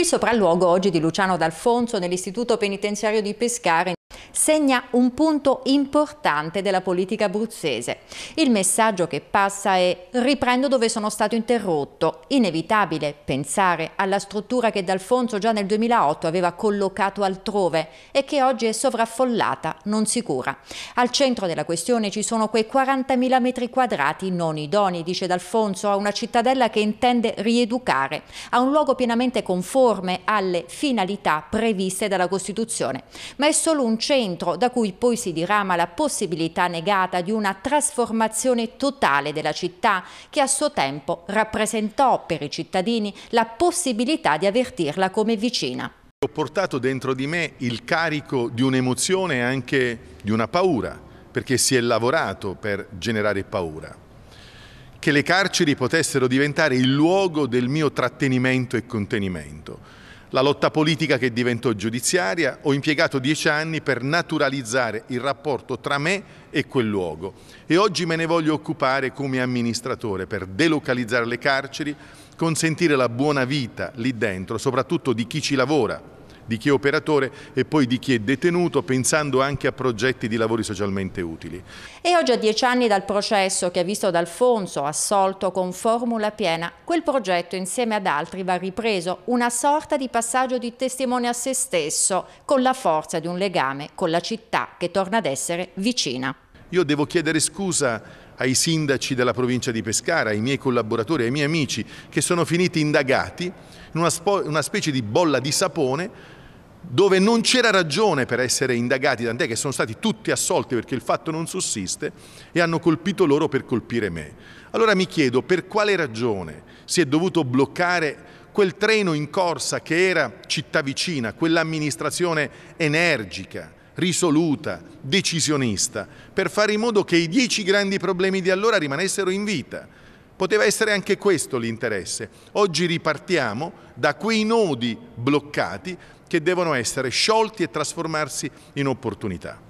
Il sopralluogo oggi di Luciano D'Alfonso nell'istituto penitenziario di Pescara segna un punto importante della politica abruzzese. Il messaggio che passa è riprendo dove sono stato interrotto. Inevitabile pensare alla struttura che D'Alfonso già nel 2008 aveva collocato altrove e che oggi è sovraffollata, non sicura. Al centro della questione ci sono quei 40.000 metri quadrati non idoni, dice D'Alfonso, a una cittadella che intende rieducare, a un luogo pienamente conforme alle finalità previste dalla Costituzione. Ma è solo un centro dentro, da cui poi si dirama la possibilità negata di una trasformazione totale della città, che a suo tempo rappresentò per i cittadini la possibilità di avvertirla come vicina. Ho portato dentro di me il carico di un'emozione e anche di una paura, perché si è lavorato per generare paura. Che le carceri potessero diventare il luogo del mio trattenimento e contenimento la lotta politica che diventò giudiziaria, ho impiegato dieci anni per naturalizzare il rapporto tra me e quel luogo e oggi me ne voglio occupare come amministratore per delocalizzare le carceri, consentire la buona vita lì dentro, soprattutto di chi ci lavora di chi è operatore e poi di chi è detenuto, pensando anche a progetti di lavori socialmente utili. E oggi a dieci anni dal processo che ha visto D'Alfonso assolto con formula piena, quel progetto insieme ad altri va ripreso, una sorta di passaggio di testimone a se stesso, con la forza di un legame con la città che torna ad essere vicina. Io devo chiedere scusa ai sindaci della provincia di Pescara, ai miei collaboratori, ai miei amici che sono finiti indagati in una, una specie di bolla di sapone dove non c'era ragione per essere indagati, tant'è che sono stati tutti assolti perché il fatto non sussiste e hanno colpito loro per colpire me. Allora mi chiedo per quale ragione si è dovuto bloccare quel treno in corsa che era città vicina, quell'amministrazione energica, risoluta, decisionista, per fare in modo che i dieci grandi problemi di allora rimanessero in vita Poteva essere anche questo l'interesse. Oggi ripartiamo da quei nodi bloccati che devono essere sciolti e trasformarsi in opportunità.